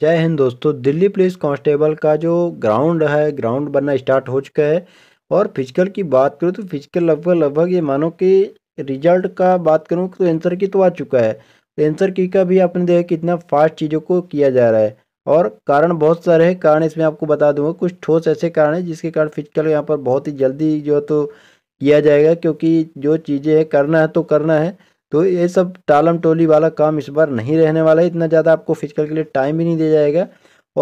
जय हिंद दोस्तों Delhi police constable का जो ग्राउंड है ग्राउंड बनना स्टार्ट हो चुका है और फिजिकल की बात करूँ तो फिजिकल लगभग लगभग ये मानो कि रिजल्ट का बात करूँ तो एंसर की तो आ चुका है एंसर की का भी आपने देखा कितना फास्ट चीज़ों को किया जा रहा है और कारण बहुत सारे हैं कारण इसमें आपको बता दूंगा कुछ ठोस ऐसे कारण है जिसके कारण फिजिकल यहाँ पर बहुत ही जल्दी जो तो किया जाएगा क्योंकि जो चीज़ें करना है तो करना है तो ये सब टालम टोली वाला काम इस बार नहीं रहने वाला है इतना ज़्यादा आपको फिजिकल के लिए टाइम भी नहीं दिया जाएगा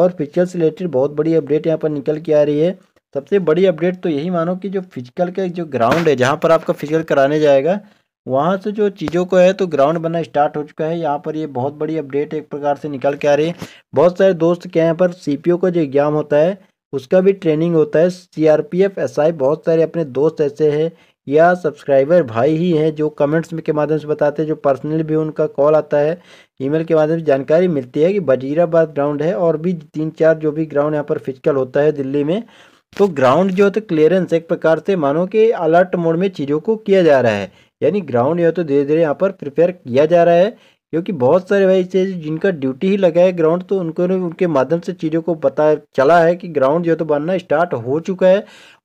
और फिजिकल से रिलेटेड बहुत बड़ी अपडेट यहाँ पर निकल के आ रही है सबसे बड़ी अपडेट तो यही मानो कि जो फिजिकल का जो ग्राउंड है जहाँ पर आपका फिजिकल कराने जाएगा वहाँ से जो चीज़ों को है तो ग्राउंड बनना स्टार्ट हो चुका है यहाँ पर ये बहुत बड़ी अपडेट एक प्रकार से निकल के आ रही है बहुत सारे दोस्त के यहाँ पर ओ का जो एग्ज़ाम होता है उसका भी ट्रेनिंग होता है एस आई बहुत सारे अपने दोस्त ऐसे हैं या सब्सक्राइबर भाई ही हैं जो कमेंट्स में के माध्यम से बताते हैं जो पर्सनली भी उनका कॉल आता है ईमेल के माध्यम से जानकारी मिलती है कि वजीराबाद ग्राउंड है और भी तीन चार जो भी ग्राउंड यहाँ पर फिजिकल होता है दिल्ली में तो ग्राउंड जो है तो क्लियरेंस एक प्रकार से मानो कि अलर्ट मोड में चीज़ों को किया जा रहा है यानी ग्राउंड जो है तो धीरे धीरे यहाँ पर प्रिपेयर किया जा रहा है क्योंकि बहुत सारे भाई से जिनका ड्यूटी ही लगा है ग्राउंड तो उनको उनके माध्यम से चीज़ों को पता चला है कि ग्राउंड जो तो बनना स्टार्ट हो चुका है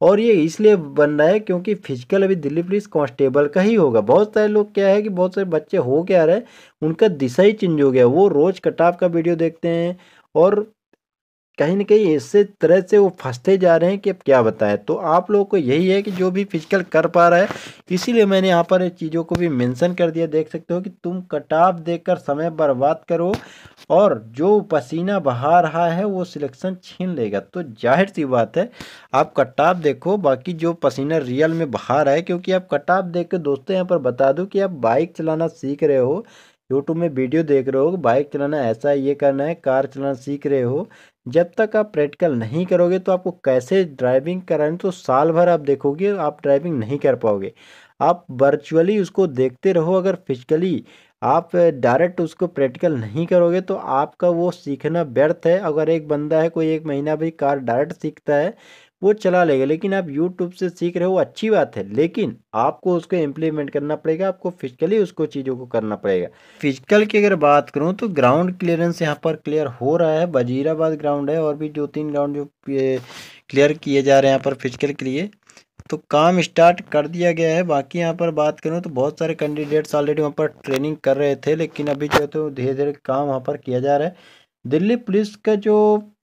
और ये इसलिए बन रहा है क्योंकि फिजिकल अभी दिल्ली पुलिस कांस्टेबल का ही होगा बहुत सारे लोग क्या है कि बहुत सारे बच्चे हो क्या रहे हैं उनका दिशा ही चेंज हो गया वो रोज़ कटाव का वीडियो देखते हैं और कहीं ना कहीं इससे तरह से वो फंसते जा रहे हैं कि अब क्या बताएं तो आप लोगों को यही है कि जो भी फिजिकल कर पा रहा है इसीलिए मैंने यहाँ पर चीज़ों को भी मेंशन कर दिया देख सकते हो कि तुम कटाव कर समय बर्बाद करो और जो पसीना बहा रहा है वो सिलेक्शन छीन लेगा तो जाहिर सी बात है आप कटाव देखो बाकी जो पसीना रियल में बहा रहा है क्योंकि आप कटाव देख कर दोस्तों यहाँ पर बता दो कि आप बाइक चलाना सीख रहे हो यूट्यूब में वीडियो देख रहे हो बाइक चलाना ऐसा ये करना है कार चलाना सीख रहे हो जब तक आप प्रैक्टिकल नहीं करोगे तो आपको कैसे ड्राइविंग करानी तो साल भर आप देखोगे आप ड्राइविंग नहीं कर पाओगे आप वर्चुअली उसको देखते रहो अगर फिजिकली आप डायरेक्ट उसको प्रैक्टिकल नहीं करोगे तो आपका वो सीखना व्यर्थ है अगर एक बंदा है कोई एक महीना भी कार डायरेक्ट सीखता है वो चला लेगा लेकिन आप यूट्यूब से सीख रहे हो अच्छी बात है लेकिन आपको उसको इम्प्लीमेंट करना पड़ेगा आपको फिजिकली उसको चीज़ों को करना पड़ेगा फिजिकल की अगर बात करूँ तो ग्राउंड क्लियरेंस यहाँ पर क्लियर हो रहा है वजीराबाद ग्राउंड है और भी दो तीन ग्राउंड जो क्लियर किए जा रहे हैं यहाँ पर फिजिकल के लिए तो काम स्टार्ट कर दिया गया है बाकी यहाँ पर बात करूँ तो बहुत सारे कैंडिडेट्स ऑलरेडी वहाँ पर ट्रेनिंग कर रहे थे लेकिन अभी जो है तो धीरे धीरे काम वहाँ पर किया जा रहा है दिल्ली पुलिस का जो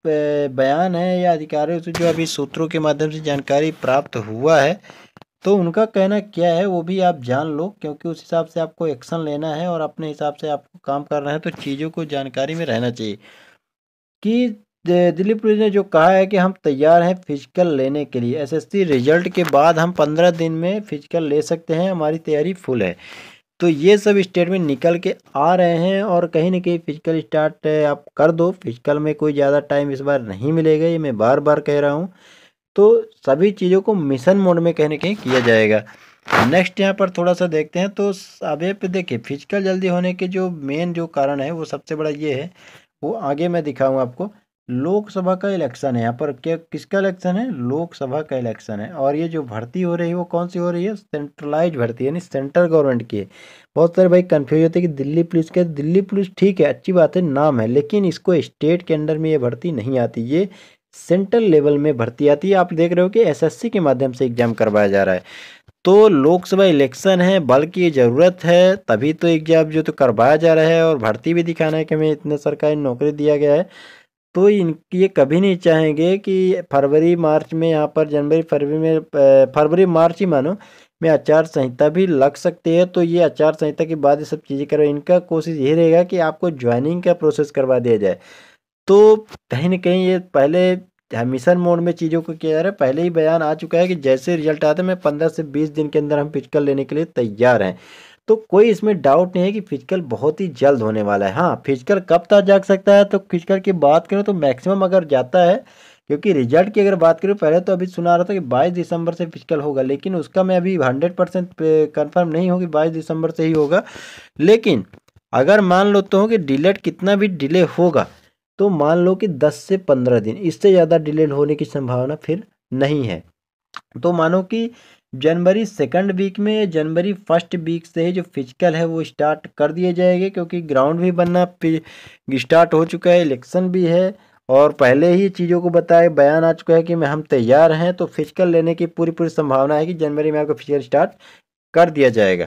बयान है या अधिकारियों से जो अभी सूत्रों के माध्यम से जानकारी प्राप्त हुआ है तो उनका कहना क्या है वो भी आप जान लो क्योंकि उस हिसाब से आपको एक्शन लेना है और अपने हिसाब से आपको काम करना है तो चीज़ों को जानकारी में रहना चाहिए कि दिल्ली पुलिस ने जो कहा है कि हम तैयार हैं फिजिकल लेने के लिए एसएससी रिजल्ट के बाद हम पंद्रह दिन में फिजिकल ले सकते हैं हमारी तैयारी फुल है तो ये सब स्टेटमेंट निकल के आ रहे हैं और कहीं ना कहीं फिजिकल स्टार्ट आप कर दो फिजिकल में कोई ज़्यादा टाइम इस बार नहीं मिलेगा ये मैं बार बार कह रहा हूँ तो सभी चीज़ों को मिशन मोड में कहीं ना कहीं किया जाएगा नेक्स्ट यहाँ पर थोड़ा सा देखते हैं तो अब ये पे देखिए फिजिकल जल्दी होने के जो मेन जो कारण है वो सबसे बड़ा ये है वो आगे मैं दिखाऊँ आपको लोकसभा का इलेक्शन है यहाँ पर क्या किसका इलेक्शन है लोकसभा का इलेक्शन है और ये जो भर्ती हो रही है वो कौन सी हो रही है सेंट्रलाइज भर्ती यानी सेंट्रल गवर्नमेंट की है बहुत सारे भाई कन्फ्यूज होते हैं कि दिल्ली पुलिस के दिल्ली पुलिस ठीक है अच्छी बात है नाम है लेकिन इसको स्टेट के अंडर में ये भर्ती नहीं आती ये सेंट्रल लेवल में भर्ती आती है आप देख रहे हो कि एस के माध्यम से एग्जाम करवाया जा रहा है तो लोकसभा इलेक्शन है बल्कि ये ज़रूरत है तभी तो एग्जाम जो तो करवाया जा रहा है और भर्ती भी दिखाना है कि हमें इतने सरकारी नौकरी दिया गया है तो इन ये कभी नहीं चाहेंगे कि फरवरी मार्च में यहाँ पर जनवरी फरवरी में फरवरी मार्च ही मानो में आचार संहिता भी लग सकती है तो ये आचार संहिता के बाद ये सब चीज़ें करवाए इनका कोशिश ये रहेगा कि आपको ज्वाइनिंग का प्रोसेस करवा दिया जाए तो कहीं ना कहीं ये पहले मिशन मोड में चीज़ों को किया जा रहा है पहले ही बयान आ चुका है कि जैसे रिजल्ट आता है मैं पंद्रह से बीस दिन के अंदर हम फिजिकल लेने के लिए तैयार हैं तो कोई इसमें डाउट नहीं है कि फिजिकल बहुत ही जल्द होने वाला है हाँ फिजिकल कब तक जाग सकता है तो फिजिकल की बात करें तो मैक्सिमम अगर जाता है क्योंकि रिजल्ट की अगर बात करूँ पहले तो अभी सुना रहा था कि बाईस दिसंबर से फिजिकल होगा लेकिन उसका मैं अभी हंड्रेड परसेंट कन्फर्म नहीं होगी बाईस दिसंबर से ही होगा लेकिन अगर मान लो तो कि डिलेट कितना भी डिले होगा तो मान लो कि दस से पंद्रह दिन इससे ज़्यादा डिले होने की संभावना फिर नहीं है तो मानो कि जनवरी सेकंड वीक में जनवरी फर्स्ट वीक से ही जो फिजिकल है वो स्टार्ट कर दिए जाएंगे क्योंकि ग्राउंड भी बनना स्टार्ट हो चुका है इलेक्शन भी है और पहले ही चीज़ों को बताए बयान आ चुका है कि हम तैयार हैं तो फिजिकल लेने की पूरी पूरी संभावना है कि जनवरी में आपको फिजिकल स्टार्ट कर दिया जाएगा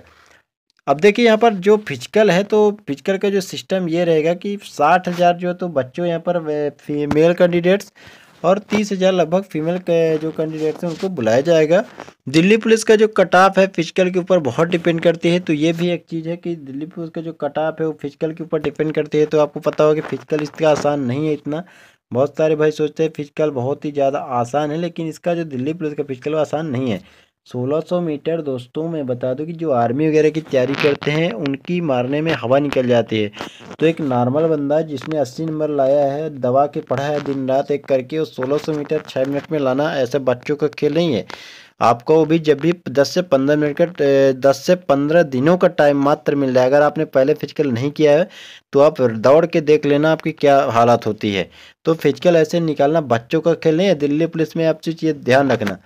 अब देखिए यहाँ पर जो फिजिकल है तो फिजिकल का जो सिस्टम ये रहेगा कि साठ हज़ार जो तो बच्चों यहाँ पर फीमेल कैंडिडेट्स और तीस हज़ार लगभग फीमेल जो कैंडिडेट्स हैं उनको बुलाया जाएगा दिल्ली पुलिस का जो कट ऑफ है फिजिकल के ऊपर बहुत डिपेंड करती है तो ये भी एक चीज़ है कि दिल्ली पुलिस का जो कट ऑफ है वो फिजिकल के ऊपर डिपेंड करती है तो आपको पता होगा कि फिजिकल इसका आसान नहीं है इतना बहुत सारे भाई सोचते हैं फिजिकल बहुत ही ज़्यादा आसान है लेकिन इसका जो दिल्ली पुलिस का फिजिकल वो आसान नहीं है 1600 मीटर दोस्तों मैं बता दूं कि जो आर्मी वगैरह की तैयारी करते हैं उनकी मारने में हवा निकल जाती है तो एक नॉर्मल बंदा जिसने 80 नंबर लाया है दवा के पढ़ा है दिन रात एक करके और 1600 मीटर 6 मिनट में लाना ऐसे बच्चों का खेल नहीं है आपको वो भी जब भी 10 से 15 मिनट का 10 से 15 दिनों का टाइम मात्र मिल जाए अगर आपने पहले फिजिकल नहीं किया है तो आप दौड़ के देख लेना आपकी क्या हालत होती है तो फिजिकल ऐसे निकालना बच्चों का खेल नहीं है दिल्ली पुलिस में आप चीज़ ये ध्यान रखना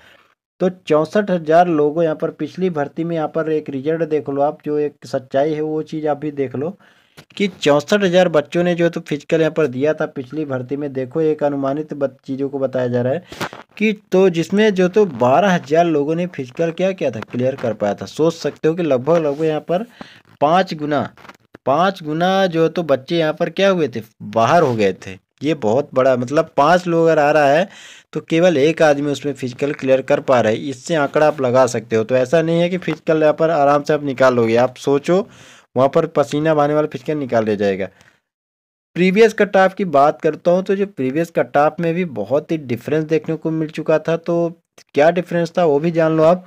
तो चौंसठ हज़ार लोगों यहाँ पर पिछली भर्ती में यहाँ पर एक रिजल्ट देख लो आप जो एक सच्चाई है वो चीज़ आप भी देख लो कि चौंसठ हज़ार बच्चों ने जो तो फिजिकल यहाँ पर दिया था पिछली भर्ती में देखो एक अनुमानित चीज़ों को बताया जा रहा है कि तो जिसमें जो तो बारह हज़ार लोगों ने फिजिकल क्या किया था क्लियर कर पाया था सोच सकते हो कि लगभग लगभग यहाँ पर पाँच गुना पाँच गुना जो तो बच्चे यहाँ पर क्या हुए थे बाहर हो गए थे ये बहुत बड़ा मतलब पांच लोग अगर आ रहा है तो केवल एक आदमी उसमें फिजिकल क्लियर कर पा रहा है इससे आंकड़ा आप लगा सकते हो तो ऐसा नहीं है कि फिजिकल यहाँ पर आराम से आप निकालोगे आप सोचो वहाँ पर पसीना बहाने वाला फिजिकल निकाल दिया जाएगा प्रीवियस कट ऑफ की बात करता हूँ तो जो प्रीवियस कट ऑफ में भी बहुत ही डिफरेंस देखने को मिल चुका था तो क्या डिफरेंस था वो भी जान लो आप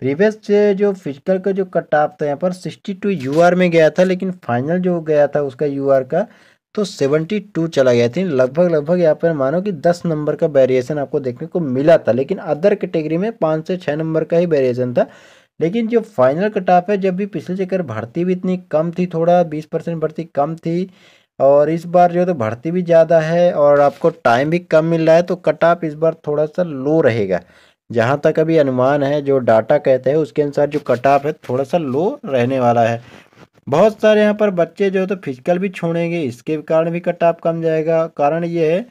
प्रीवियस जो फिजिकल का जो कट ऑफ था यहाँ पर सिक्सटी टू यू में गया था लेकिन फाइनल जो गया था उसका यू का तो सेवेंटी टू चला गया थी लगभग लगभग यहाँ पर मानो कि दस नंबर का वेरिएशन आपको देखने को मिला था लेकिन अदर कैटेगरी में पाँच से छः नंबर का ही वेरिएशन था लेकिन जो फाइनल कटाफ है जब भी पिछले चक्कर भर्ती भी इतनी कम थी थोड़ा बीस परसेंट भर्ती कम थी और इस बार जो तो भर्ती भी ज़्यादा है और आपको टाइम भी कम मिल रहा है तो कटाफ इस बार थोड़ा सा लो रहेगा जहाँ तक अभी अनुमान है जो डाटा कहते हैं उसके अनुसार जो कटाफ है थोड़ा सा लो रहने वाला है बहुत सारे यहाँ पर बच्चे जो है तो फिजिकल भी छोड़ेंगे इसके कारण भी कट ऑफ कम जाएगा कारण ये है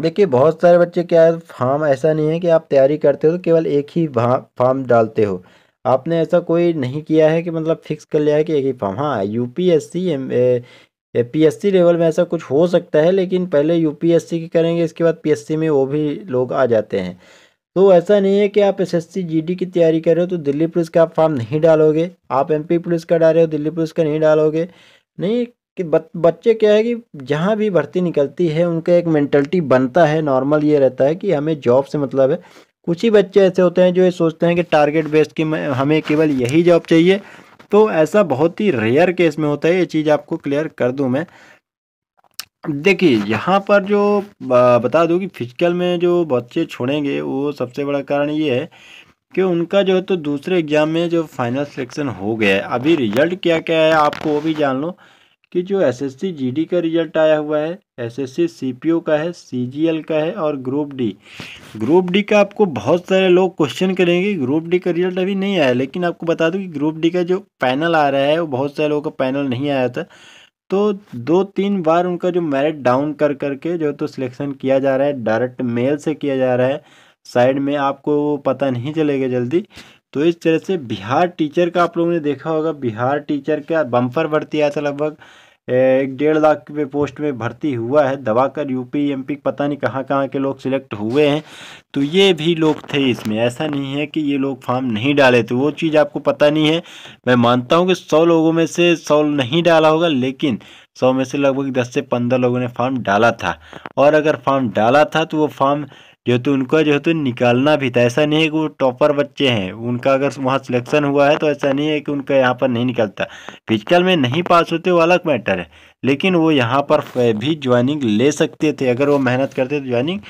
देखिए बहुत सारे बच्चे क्या है फार्म ऐसा नहीं है कि आप तैयारी करते हो तो केवल एक ही फार्म डालते हो आपने ऐसा कोई नहीं किया है कि मतलब फिक्स कर लिया है कि एक ही फार्म हाँ यू पी लेवल में ऐसा कुछ हो सकता है लेकिन पहले यू की करेंगे इसके बाद पी में वो भी लोग आ जाते हैं तो ऐसा नहीं है कि आप एस एस की तैयारी कर रहे हो तो दिल्ली पुलिस का आप फॉर्म नहीं डालोगे आप एमपी पुलिस का डाल रहे हो दिल्ली पुलिस का नहीं डालोगे नहीं कि बच्चे क्या है कि जहाँ भी भर्ती निकलती है उनका एक मैंटलिटी बनता है नॉर्मल ये रहता है कि हमें जॉब से मतलब है कुछ ही बच्चे ऐसे होते हैं जो ये सोचते हैं कि टारगेट बेस्ड की हमें केवल यही जॉब चाहिए तो ऐसा बहुत ही रेयर केस में होता है ये चीज़ आपको क्लियर कर दूँ मैं देखिए, यहाँ पर जो बता दूँ कि फिजिकल में जो बच्चे छोड़ेंगे वो सबसे बड़ा कारण ये है कि उनका जो है तो दूसरे एग्ज़ाम में जो फाइनल सिलेक्शन हो गया है। अभी रिज़ल्ट क्या-क्या है आपको वो भी जान लो कि जो एसएससी जीडी का रिज़ल्ट आया हुआ है, एसएससी सीपीओ का है, सीजीएल का है और ग्रुप डी। ग्रुप डी का आपको बहुत सारे लोग क्वेश्चन करेंगे, ग्रुप डी का रिज़ल्ट अभी नहीं आया लेकिन आपको बता दूँ कि ग्रुप डी का जो पैनल आ रहा है वो बहुत सारे लोगों का पैनल नहीं आया था। तो दो तीन बार उनका जो मेरिट डाउन कर करके जो तो सिलेक्शन किया जा रहा है डायरेक्ट मेल से किया जा रहा है साइड में आपको पता नहीं चलेगा जल्दी तो इस तरह से बिहार टीचर का आप लोगों ने देखा होगा बिहार टीचर का बम्पर भर्ती आया था लगभग एक डेढ़ लाख रुपये पोस्ट में भर्ती हुआ है दबाकर यूपी एमपी पता नहीं कहाँ कहाँ के लोग सिलेक्ट हुए हैं तो ये भी लोग थे इसमें ऐसा नहीं है कि ये लोग फॉर्म नहीं डाले थे वो चीज़ आपको पता नहीं है मैं मानता हूँ कि सौ लोगों में से सौ नहीं डाला होगा लेकिन सौ में से लगभग दस से पंद्रह लोगों ने फॉर्म डाला था और अगर फॉर्म डाला था तो वो फॉर्म जो तो उनका जो है तो निकालना भी था ऐसा नहीं है कि वो टॉपर बच्चे हैं उनका अगर वहाँ सिलेक्शन हुआ है तो ऐसा नहीं है कि उनका यहाँ पर नहीं निकलता फिजिकल में नहीं पास होते वो अलग मैटर है लेकिन वो यहाँ पर भी ज्वाइनिंग ले सकते थे अगर वो मेहनत करते तो ज्वाइनिंग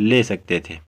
ले सकते थे